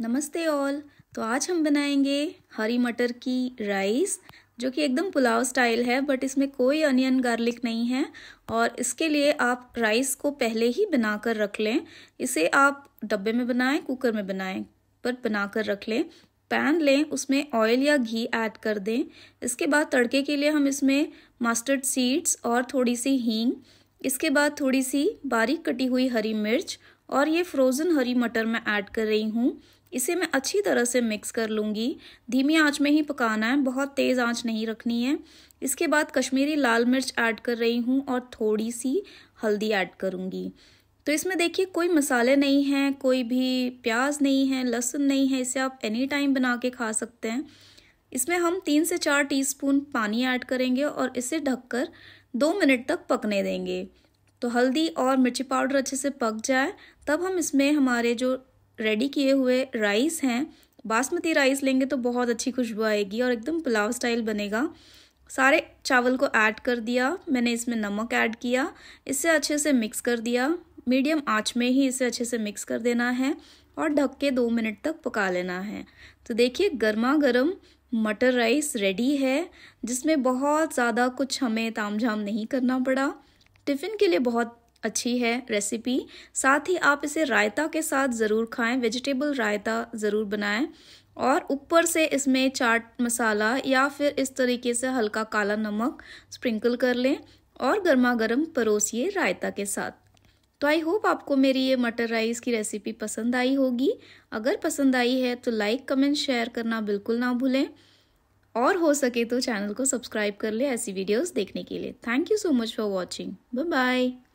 नमस्ते ऑल तो आज हम बनाएंगे हरी मटर की राइस जो कि एकदम पुलाव स्टाइल है बट इसमें कोई अनियन गार्लिक नहीं है और इसके लिए आप राइस को पहले ही बनाकर रख लें इसे आप डब्बे में बनाएं कुकर में बनाएं पर बनाकर रख लें पैन लें उसमें ऑयल या घी ऐड कर दें इसके बाद तड़के के लिए हम इसमें मस्टर्ड सीड्स और थोड़ी सी हींग इसके बाद थोड़ी सी बारीक कटी हुई हरी मिर्च और ये फ्रोज़न हरी मटर मैं ऐड कर रही हूँ इसे मैं अच्छी तरह से मिक्स कर लूँगी धीमी आंच में ही पकाना है बहुत तेज़ आंच नहीं रखनी है इसके बाद कश्मीरी लाल मिर्च ऐड कर रही हूँ और थोड़ी सी हल्दी ऐड करूँगी तो इसमें देखिए कोई मसाले नहीं हैं कोई भी प्याज नहीं है लहसुन नहीं है इसे आप एनी टाइम बना के खा सकते हैं इसमें हम तीन से चार टीस्पून पानी ऐड करेंगे और इसे ढककर दो मिनट तक पकने देंगे तो हल्दी और मिर्ची पाउडर अच्छे से पक जाए तब हम इसमें हमारे जो रेडी किए हुए राइस हैं बासमती राइस लेंगे तो बहुत अच्छी खुशबू आएगी और एकदम पुलाव स्टाइल बनेगा सारे चावल को ऐड कर दिया मैंने इसमें नमक ऐड किया इसे अच्छे से मिक्स कर दिया मीडियम आँच में ही इसे अच्छे से मिक्स कर देना है और ढक के दो मिनट तक पका लेना है तो देखिए गर्मा गर्म मटर राइस रेडी है जिसमें बहुत ज़्यादा कुछ हमें ताम झाम नहीं करना पड़ा टिफ़िन के लिए बहुत अच्छी है रेसिपी साथ ही आप इसे रायता के साथ ज़रूर खाएं वेजिटेबल रायता ज़रूर बनाएं और ऊपर से इसमें चाट मसाला या फिर इस तरीके से हल्का काला नमक स्प्रिंकल कर लें और गर्मा गर्म परोसिए रायता के साथ तो आई होप आपको मेरी ये मटर राइस की रेसिपी पसंद आई होगी अगर पसंद आई है तो लाइक कमेंट शेयर करना बिल्कुल ना भूलें और हो सके तो चैनल को सब्सक्राइब कर ले ऐसी वीडियोस देखने के लिए thank you so much for watching bye